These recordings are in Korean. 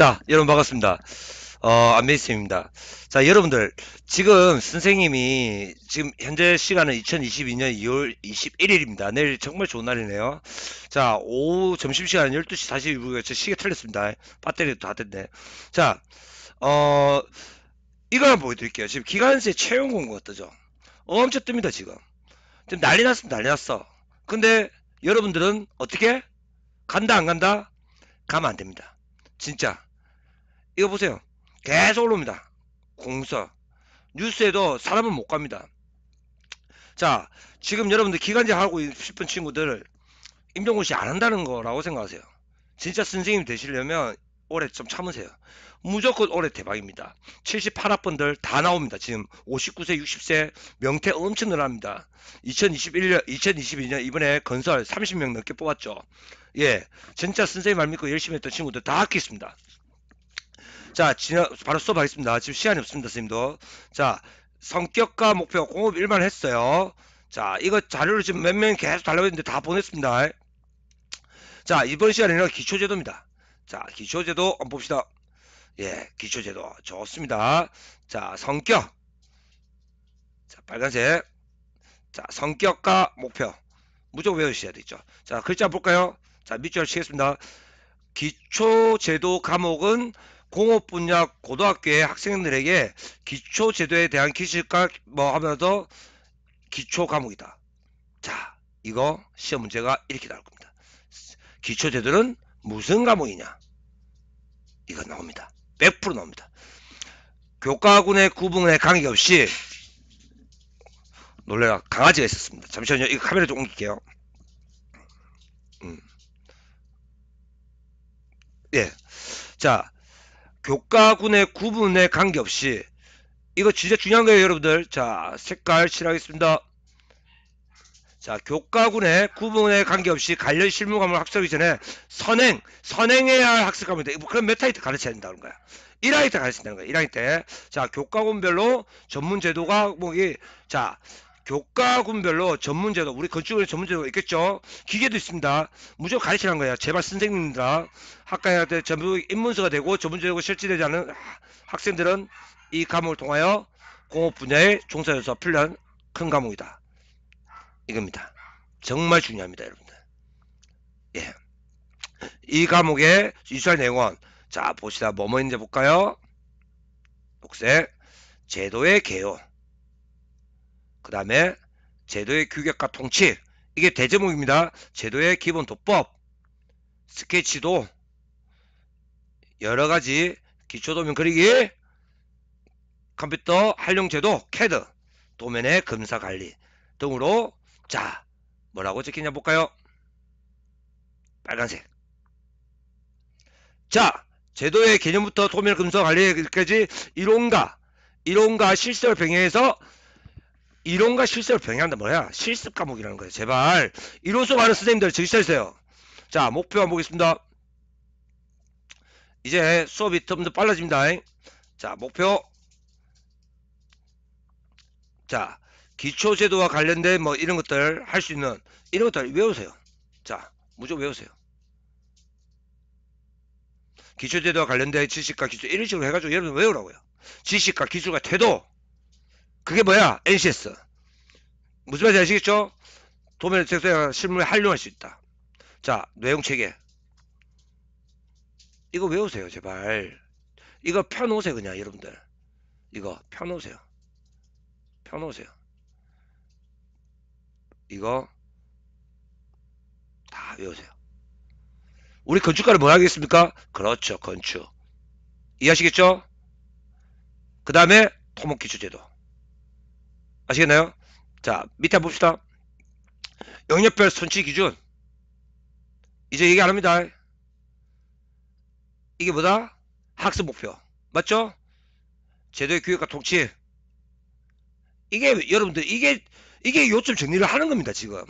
자, 여러분 반갑습니다. 어, 안메이스입니다. 자, 여러분들 지금 선생님이 지금 현재 시간은 2022년 2월 21일입니다. 내일 정말 좋은 날이네요. 자, 오후 점심 시간 12시 42분에 저 시계 틀렸습니다. 배터리도 다 됐네. 자, 어 이거 한번 보여드릴게요. 지금 기관세 채용 공고가 뜨죠. 엄청 뜹니다 지금. 지금 난리 났습니다. 난리 났어. 근데 여러분들은 어떻게 간다 안 간다? 가면 안 됩니다. 진짜 이거 보세요. 계속 올라옵니다. 공서. 뉴스에도 사람은 못 갑니다. 자, 지금 여러분들 기간제 하고 싶은 친구들 임종국 씨안 한다는 거라고 생각하세요. 진짜 선생님 되시려면 올해 좀 참으세요. 무조건 올해 대박입니다. 78학번들 다 나옵니다. 지금 59세, 60세 명태 엄청 늘어납니다. 2021년, 2022년 이번에 건설 30명 넘게 뽑았죠. 예, 진짜 선생님 말 믿고 열심히 했던 친구들 다 아끼겠습니다. 자, 지나, 바로 수업하겠습니다. 지금 시간이 없습니다, 선생님도. 자, 성격과 목표 공업 1만 했어요. 자, 이거 자료를 지금 몇 명 계속 달라고 했는데 다 보냈습니다. 자, 이번 시간에는 기초제도입니다. 자, 기초제도 한번 봅시다. 예, 기초제도. 좋습니다. 자, 성격. 자, 빨간색. 자, 성격과 목표. 무조건 외우셔야 되죠. 자, 글자 볼까요? 자, 밑줄 치겠습니다. 기초제도 과목은 공업 분야 고등학교의 학생들에게 기초 제도에 대한 기술과 뭐 하면서 기초 과목이다. 자, 이거 시험 문제가 이렇게 나올 겁니다. 기초 제도는 무슨 과목이냐? 이거 나옵니다. 100% 나옵니다. 교과군의 구분의 강의 없이 놀래라 강아지가 있었습니다. 잠시만요. 이거 카메라 좀 옮길게요. 음. 예. 자, 교과군의 구분에 관계없이 이거 진짜 중요한 거예요 여러분들 자 색깔 칠하겠습니다 자 교과군의 구분에 관계없이 관련 실무과목을 학습하기 전에 선행 선행해야 할 학습 과목인데 뭐 그럼 메타이트 가르쳐야 된다는 거야 1학년 때 가르친다는 거야 1학년 때자 교과군별로 전문 제도가 뭐이자 교과군별로 전문제도 우리 건축을 전문제도가 있겠죠 기계도 있습니다 무조건 가르치는 거예요 제발 선생님입니다 학과에 전부 입문서가 되고 전문제도가 실질되지 않은 학생들은 이 과목을 통하여 공업 분야의 종사여서 훈련 큰 과목이다 이겁니다 정말 중요합니다 여러분들 예. 이 과목의 유수한 내용은 자보시다 뭐뭐 있는지 볼까요 녹색 제도의 개요 그 다음에 제도의 규격과 통치 이게 대제목입니다. 제도의 기본 도법 스케치도 여러가지 기초도면 그리기 컴퓨터 활용제도 캐드 도면의 검사관리 등으로 자 뭐라고 적히냐 볼까요? 빨간색 자 제도의 개념부터 도면 검사관리까지 이론과 이론과 실습을 병행해서 이론과 실습을 병행한다 뭐야 실습 과목이라는 거예요 제발 이론 수업 하는 선생님들 즐기셔주세요 자 목표 한번 보겠습니다 이제 수업이 좀더 빨라집니다 자 목표 자 기초제도와 관련된 뭐 이런 것들 할 수 있는 이런 것들 외우세요 자 무조건 외우세요 기초제도와 관련된 지식과 기술 이런 식으로 해가지고 여러분 외우라고요 지식과 기술과 태도 그게 뭐야? NCS. 무슨 말인지 아시겠죠? 도면 색소형 실물에 활용할 수 있다. 자, 내용 체계. 이거 외우세요, 제발. 이거 펴놓으세요, 그냥, 여러분들. 이거 펴놓으세요. 펴놓으세요. 이거 다 외우세요. 우리 건축가를 뭐라 하겠습니까? 그렇죠, 건축. 이해하시겠죠? 그 다음에 토목기초제도. 아시겠나요? 자 밑에 봅시다. 영역별 손실 기준 이제 얘기 안 합니다. 이게 뭐다? 학습 목표 맞죠? 제도의 교육과 통치 이게 여러분들 이게 이게 요점 정리를 하는 겁니다 지금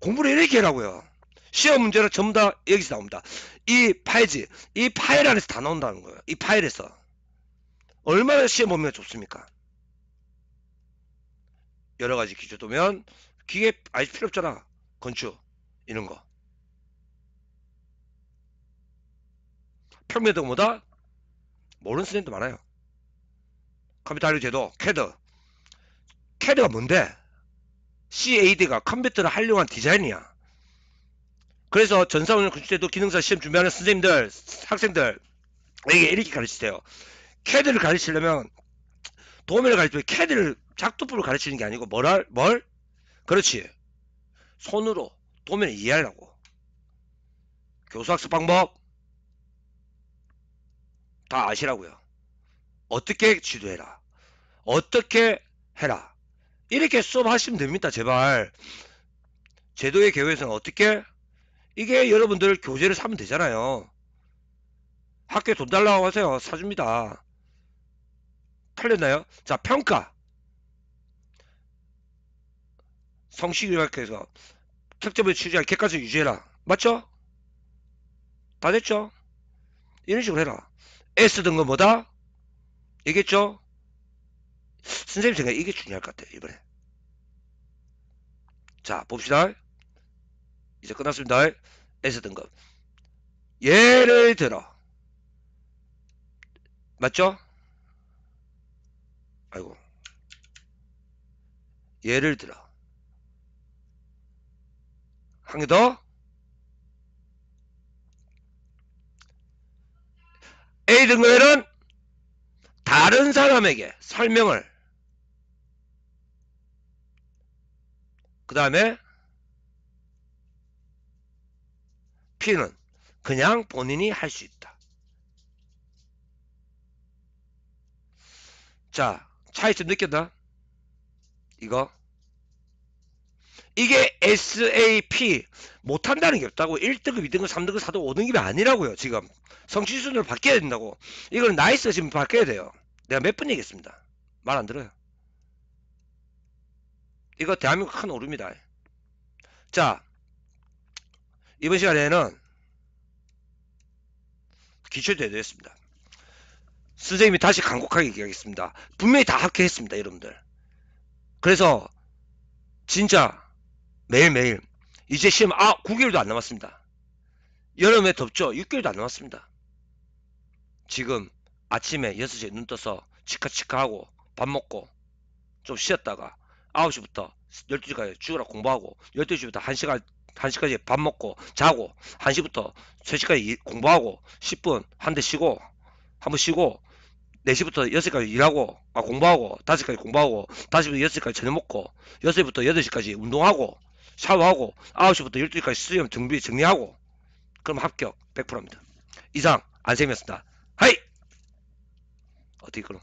공부를 이렇게 하라고요 시험 문제는 전부 다 여기서 나옵니다 이 파일지 이 파일 안에서 다 나온다는 거예요 이 파일에서 얼마나 시험 보면 좋습니까 여러 가지 기준 도면 기계 아예 필요 없잖아. 건축 이런 거. 평면도보다 모르는 선생님도 많아요. 컴퓨터 활용 제도 캐드. 캐드가 뭔데? CAD가 컴퓨터를 활용한 디자인이야. 그래서 전사운영 건축제도 기능사 시험 준비하는 선생님들, 학생들, 에게 이렇게 가르치세요. 캐드를 가르치려면 도면을 가르치고 캐디를 작두부을 가르치는 게 아니고 뭘, 할, 뭘? 그렇지. 손으로 도면을 이해하려고. 교수학습 방법 다 아시라고요. 어떻게 지도해라. 어떻게 해라. 이렇게 수업하시면 됩니다. 제발. 제도의 개요에서는 어떻게? 이게 여러분들 교재를 사면 되잖아요. 학교에 돈 달라고 하세요. 사줍니다. 팔렸나요? 자 평가 성식이라해서 특정을 취재할 객관성 유지해라 맞죠? 다 됐죠? 이런 식으로 해라 S등급 뭐다? 이겠죠 선생님 생각에 이게 중요할 것 같아요 이번에 자 봅시다 이제 끝났습니다 S등급 예를 들어 맞죠? 아이고 예를 들어 한 개 더 A 등급에는 다른 사람에게 설명을 그 다음에 P는 그냥 본인이 할 수 있다. 자, 차이점 느꼈나? 이거 이게 SAP 못한다는 게 없다고 1등급 2등급 3등급 4등급 5등급이 아니라고요 지금 성취 순으로 바뀌어야 된다고 이걸 나이스 지금 바뀌어야 돼요 내가 몇 번 얘기했습니다 말 안 들어요 이거 대한민국 큰 오류입니다 자 이번 시간에는 기초 대도했습니다 선생님이 다시 간곡하게 얘기하겠습니다. 분명히 다 합격했습니다, 여러분들. 그래서 진짜 매일매일 이제 시험 아 9개월도 안 남았습니다. 여름에 덥죠? 6개월도 안 남았습니다. 지금 아침에 6시에 눈 떠서 치카치카하고 밥 먹고 좀 쉬었다가 9시부터 12시까지 죽으라 공부하고 12시부터 1시간 1시까지 밥 먹고 자고 1시부터 3시까지 공부하고 10분 한 대 쉬고 한 번 쉬고 4시부터 6시까지 일하고 아, 공부하고 5시까지 공부하고 5시부터 6시까지 저녁 먹고 6시부터 8시까지 운동하고 샤워하고 9시부터 12시까지 수염 정비 정리하고 그럼 합격 100%입니다. 이상 안쌤이었습니다. 하이! 어떻게 그럼?